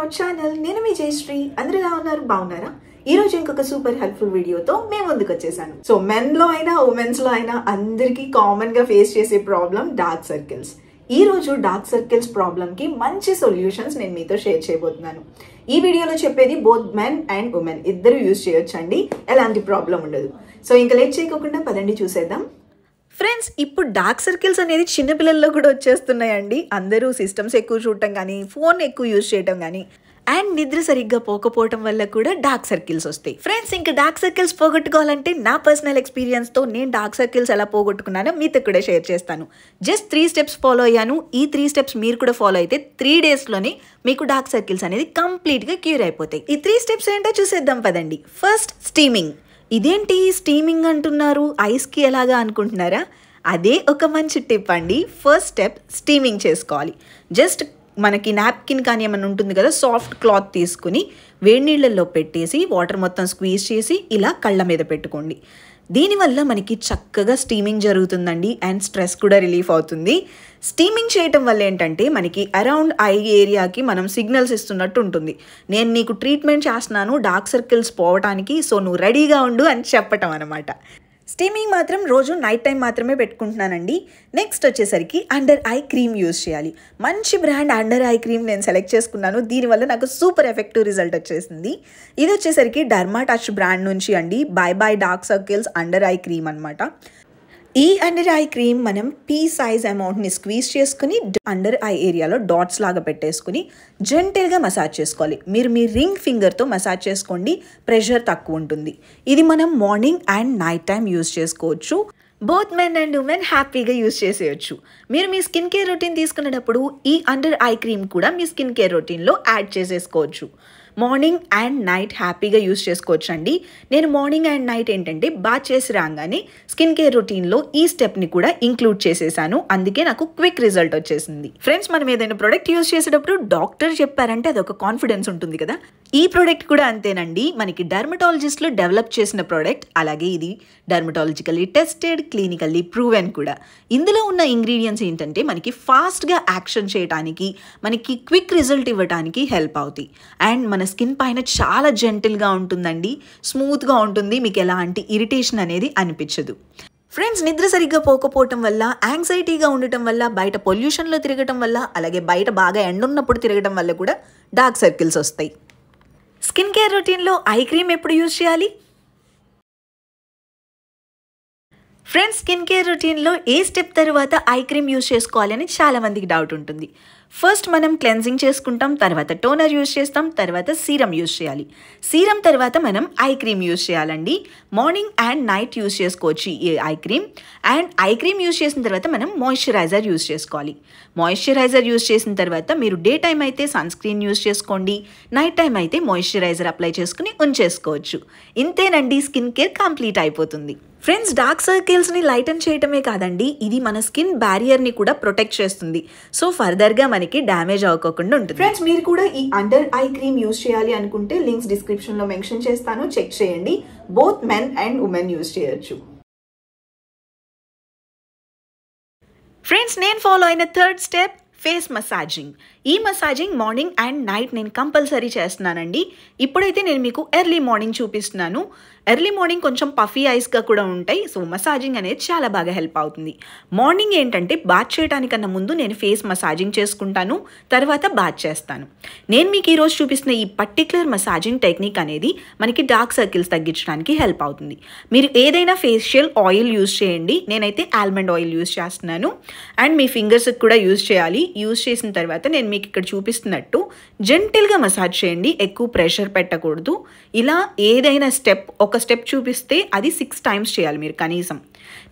our channel నేను మీ జయశ్రీ అందరూ ఎలా ఉన్నారు బాగున్నారా ఈ రోజు ఇంకొక సూపర్ హెల్ప్ఫుల్ వీడియోతో మేము ముందుకు వచ్చేసాను సో మెన్ లో అయినా ఉమెన్స్ లో అయినా అందరికీ కామన్ గా ఫేస్ చేసే ప్రాబ్లం డార్క్ సర్కిల్స్ ఈ రోజు డార్క్ సర్కిల్స్ కి మంచి సొల్యూషన్స్ నేను మీతో షేర్ చేయబోతున్నాను ఈ వీడియోలో చెప్పేది బోత్ మెన్ అండ్ ఉమెన్ ఇద్దరు యూజ్ చేయొచ్చండి ఎలాంటి ప్రాబ్లం ఉండదు సో ఇంకా లేట్ చేయకుండా పదండి చూసేద్దాం ఫ్రెండ్స్ ఇప్పుడు డార్క్ సర్కిల్స్ అనేది చిన్నపిల్లల్లో కూడా వచ్చేస్తున్నాయండి అందరూ సిస్టమ్స్ ఎక్కువ చూడటం కానీ ఫోన్ ఎక్కువ యూజ్ చేయటం కానీ అండ్ నిద్ర సరిగ్గా పోకపోవటం వల్ల కూడా డార్క్ సర్కిల్స్ వస్తాయి ఫ్రెండ్స్ ఇంకా డార్క్ సర్కిల్స్ పోగొట్టుకోవాలంటే నా పర్సనల్ ఎక్స్పీరియన్స్తో నేను డార్క్ సర్కిల్స్ ఎలా పోగొట్టుకున్నానో మీతో కూడా షేర్ చేస్తాను జస్ట్ త్రీ స్టెప్స్ ఫాలో అయ్యాను ఈ త్రీ స్టెప్స్ మీరు కూడా ఫాలో అయితే త్రీ డేస్లోనే మీకు డార్క్ సర్కిల్స్ అనేది కంప్లీట్గా క్యూర్ అయిపోతాయి ఈ త్రీ స్టెప్స్ ఏంటో చూసేద్దాం పదండి ఫస్ట్ స్టీమింగ్ ఇదేంటి స్టీమింగ్ అంటున్నారు ఐస్కి ఎలాగా అనుకుంటున్నారా అదే ఒక మంచి టిప్ అండి ఫస్ట్ స్టెప్ స్టీమింగ్ చేసుకోవాలి జస్ట్ మనకి నాప్కిన్ కానీ ఏమైనా ఉంటుంది కదా సాఫ్ట్ క్లాత్ తీసుకుని వేడి నీళ్ళల్లో పెట్టేసి వాటర్ మొత్తం స్క్వీజ్ చేసి ఇలా కళ్ళ మీద పెట్టుకోండి దీనివల్ల మనకి చక్కగా స్టీమింగ్ జరుగుతుందండి అండ్ స్ట్రెస్ కూడా రిలీఫ్ అవుతుంది స్టీమింగ్ చేయటం వల్ల ఏంటంటే మనకి అరౌండ్ ఐ ఏరియాకి మనం సిగ్నల్స్ ఇస్తున్నట్టు ఉంటుంది నేను నీకు ట్రీట్మెంట్ చేస్తున్నాను డార్క్ సర్కిల్స్ పోవటానికి సో నువ్వు రెడీగా ఉండు అని చెప్పటం అనమాట స్టీమింగ్ మాత్రం రోజు నైట్ టైం మాత్రమే పెట్టుకుంటున్నానండి నెక్స్ట్ వచ్చేసరికి అండర్ ఐ క్రీమ్ యూజ్ చేయాలి మంచి బ్రాండ్ అండర్ ఐ క్రీమ్ నేను సెలెక్ట్ చేసుకున్నాను దీనివల్ల నాకు సూపర్ ఎఫెక్టివ్ రిజల్ట్ వచ్చేసింది ఇది వచ్చేసరికి డర్మా టచ్ బ్రాండ్ నుంచి అండి bye bye dark circles under eye cream అనమాట ఈ అండర్ ఐ క్రీమ్ మనం పీ సైజ్ అమౌంట్ని స్క్వీజ్ చేసుకుని అండర్ ఐ ఏరియాలో డాట్స్ లాగా పెట్టేసుకుని జెంటల్గా మసాజ్ చేసుకోవాలి మీరు మీ రింగ్ ఫింగర్తో మసాజ్ చేసుకోండి ప్రెషర్ తక్కువ ఉంటుంది ఇది మనం morning and night time use చేసుకోవచ్చు బోత్ మెన్ అండ్ ఉమెన్ హ్యాపీగా యూజ్ చేసేయచ్చు మీరు మీ స్కిన్ కేర్ రొటీన్ తీసుకునేటప్పుడు ఈ అండర్ ఐ క్రీమ్ కూడా మీ స్కిన్ కేర్ రొటీన్లో యాడ్ చేసేసుకోవచ్చు మార్నింగ్ అండ్ నైట్ హ్యాపీగా యూస్ చేసుకోవచ్చండి నేను మార్నింగ్ అండ్ నైట్ ఏంటంటే బాత్ చేసి రాగానే స్కిన్ కేర్ రొటీన్లో ఈ స్టెప్ని కూడా ఇంక్లూడ్ చేసేసాను అందుకే నాకు క్విక్ రిజల్ట్ వచ్చేసింది ఫ్రెండ్స్ మనం ఏదైనా ప్రొడక్ట్ యూస్ చేసేటప్పుడు డాక్టర్ చెప్పారంటే అది ఒక కాన్ఫిడెన్స్ ఉంటుంది కదా ఈ ప్రోడక్ట్ కూడా అంతేనండి మనకి డర్మటాలజిస్ట్లో డెవలప్ చేసిన ప్రోడక్ట్ అలాగే ఇది డర్మటాలజికల్లీ టెస్టెడ్ క్లినికల్లీ ప్రూవెన్ కూడా ఇందులో ఉన్న ఇంగ్రీడియంట్స్ ఏంటంటే మనకి ఫాస్ట్గా యాక్షన్ చేయడానికి మనకి క్విక్ రిజల్ట్ ఇవ్వడానికి హెల్ప్ అవుతాయి అండ్ మన స్కిన్ పైన చాలా జెంటిల్గా ఉంటుందండి స్మూత్గా ఉంటుంది మీకు ఎలాంటి ఇరిటేషన్ అనేది అనిపించదు ఫ్రెండ్స్ నిద్ర సరిగ్గా పోకపోవటం వల్ల యాంగ్జైటీగా ఉండటం వల్ల బయట పొల్యూషన్లో తిరగటం వల్ల అలాగే బయట బాగా ఎండ ఉన్నప్పుడు తిరగటం వల్ల కూడా డార్క్ సర్కిల్స్ వస్తాయి స్కిన్ కేర్ రొటీన్లో ఐ క్రీమ్ ఎప్పుడు యూజ్ చేయాలి ఫ్రెండ్స్ స్కిన్ కేర్ రొటీన్లో ఏ స్టెప్ తరువాత ఐ క్రీమ్ యూజ్ చేసుకోవాలని చాలామందికి డౌట్ ఉంటుంది ఫస్ట్ మనం క్లెన్జింగ్ చేసుకుంటాం తర్వాత టోనర్ యూజ్ చేస్తాం తర్వాత సీరం యూజ్ చేయాలి సీరం తర్వాత మనం ఐ క్రీమ్ యూజ్ చేయాలండి మార్నింగ్ అండ్ నైట్ యూజ్ చేసుకోవచ్చు ఈ eye cream and eye cream use చేసిన తర్వాత మనం మాయిశ్చరైజర్ యూజ్ చేసుకోవాలి మాయిశ్చరైజర్ యూజ్ చేసిన తర్వాత మీరు డే టైం అయితే సన్ స్క్రీన్ యూజ్ చేసుకోండి నైట్ టైం అయితే మాయిశ్చరైజర్ అప్లై చేసుకుని ఉంచేసుకోవచ్చు ఇంతేనండి స్కిన్ కేర్ కంప్లీట్ అయిపోతుంది ఫ్రెండ్స్ డార్క్ సర్కిల్స్ని లైటన్ చేయటమే కాదండి ఇది మన స్కిన్ బ్యారియర్ని కూడా ప్రొటెక్ట్ చేస్తుంది సో ఫర్దర్గా మనకి డ్యామేజ్ అవ్వకుండా ఉంటుంది ఫ్రెండ్స్ మీరు కూడా ఈ అండర్ ఐ క్రీమ్ యూస్ చేయాలి అనుకుంటే లింక్స్ డిస్క్రిప్షన్ లో మెన్షన్ చేస్తాను చెక్ చేయండి both men and women use చేయొచ్చు ఫ్రెండ్స్ నేను ఫాలో అయిన థర్డ్ స్టెప్ ఫేస్ మసాజింగ్ ఈ మసాజింగ్ మార్నింగ్ అండ్ నైట్ నేను కంపల్సరీ చేస్తున్నానండి ఇప్పుడైతే నేను మీకు ఎర్లీ మార్నింగ్ చూపిస్తున్నాను ఎర్లీ మార్నింగ్ కొంచెం పఫీ ఐస్గా కూడా ఉంటాయి సో మసాజింగ్ అనేది చాలా బాగా హెల్ప్ అవుతుంది మార్నింగ్ ఏంటంటే బాత్ చేయడానికన్నా ముందు నేను ఫేస్ మసాజింగ్ చేసుకుంటాను తర్వాత బాత్ చేస్తాను నేను మీకు ఈరోజు చూపిస్తున్న ఈ పర్టిక్యులర్ మసాజింగ్ టెక్నిక్ అనేది మనకి డార్క్ సర్కిల్స్ తగ్గించడానికి హెల్ప్ అవుతుంది మీరు ఏదైనా ఫేషియల్ ఆయిల్ యూజ్ చేయండి నేనైతే ఆల్మండ్ ఆయిల్ యూజ్ చేస్తున్నాను అండ్ మీ ఫింగర్స్కి కూడా యూజ్ చేయాలి యూజ్ చేసిన తర్వాత నేను మీకు ఇక్కడ చూపిస్తున్నట్టు జెంటిల్గా మసాజ్ చేయండి ఎక్కువ ప్రెషర్ పెట్టకూడదు ఇలా ఏదైనా స్టెప్ ఒక స్టెప్ చూపిస్తే అది సిక్స్ టైమ్స్ చేయాలి మీరు కనీసం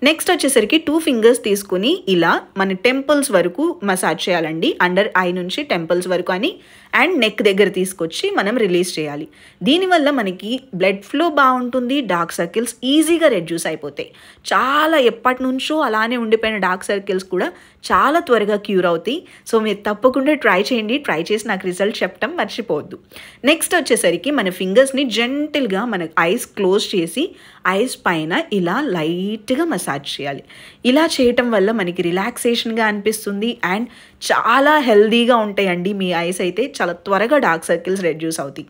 నెక్స్ట్ వచ్చేసరికి టూ ఫింగర్స్ తీసుకుని ఇలా మన టెంపుల్స్ వరకు మసాజ్ చేయాలండి అండర్ ఐ నుంచి టెంపుల్స్ వరకు అని అండ్ నెక్ దగ్గర తీసుకొచ్చి మనం రిలీజ్ చేయాలి దీనివల్ల మనకి బ్లడ్ ఫ్లో బాగుంటుంది డార్క్ సర్కిల్స్ ఈజీగా రెడ్యూస్ అయిపోతాయి చాలా ఎప్పటి నుంచో అలానే ఉండిపోయిన డార్క్ సర్కిల్స్ కూడా చాలా త్వరగా క్యూర్ అవుతాయి సో మీరు తప్పకుండా ట్రై చేయండి ట్రై చేసి నాకు రిజల్ట్ చెప్పడం మర్చిపోవద్దు నెక్స్ట్ వచ్చేసరికి మన ఫింగర్స్ని జెంటిల్గా మన ఐస్ క్లోజ్ చేసి ఐస్ పైన ఇలా లైట్గా లైట్గా మసాజ్ చేయాలి ఇలా చేయటం వల్ల మనకి రిలాక్సేషన్గా అనిపిస్తుంది అండ్ చాలా హెల్దీగా ఉంటాయండి మీ ఐస్ అయితే చాలా త్వరగా డార్క్ సర్కిల్స్ రెడ్యూస్ అవుతాయి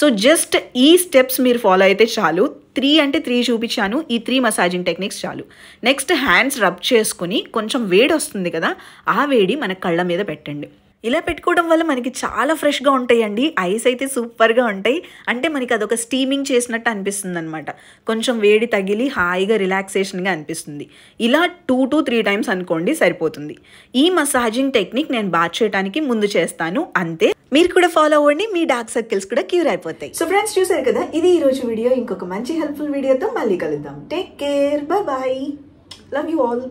సో జస్ట్ ఈ స్టెప్స్ మీరు ఫాలో అయితే చాలు త్రీ అంటే త్రీ చూపించాను ఈ త్రీ మసాజింగ్ టెక్నిక్స్ చాలు నెక్స్ట్ హ్యాండ్స్ రబ్ చేసుకుని కొంచెం వేడి వస్తుంది కదా ఆ వేడి మన కళ్ళ మీద పెట్టండి ఇలా పెట్టుకోవడం వల్ల మనకి చాలా ఫ్రెష్గా ఉంటాయండి ఐస్ అయితే సూపర్గా ఉంటాయి అంటే మనకి అదొక స్టీమింగ్ చేసినట్టు అనిపిస్తుంది అనమాట కొంచెం వేడి తగిలి హాయిగా రిలాక్సేషన్గా అనిపిస్తుంది ఇలా టూ టు త్రీ టైమ్స్ అనుకోండి సరిపోతుంది ఈ మసాజింగ్ టెక్నిక్ నేను బాత్ చేయడానికి ముందు చేస్తాను అంతే మీరు కూడా ఫాలో అవ్వండి మీ డార్క్ సర్కిల్స్ కూడా క్యూర్ అయిపోతాయి సో ఫ్రెండ్స్ చూసారు కదా ఇది ఈ రోజు వీడియో ఇంకొక మంచి హెల్ప్ఫుల్ వీడియోతో మళ్ళీ కలుద్దాం take care bye love you all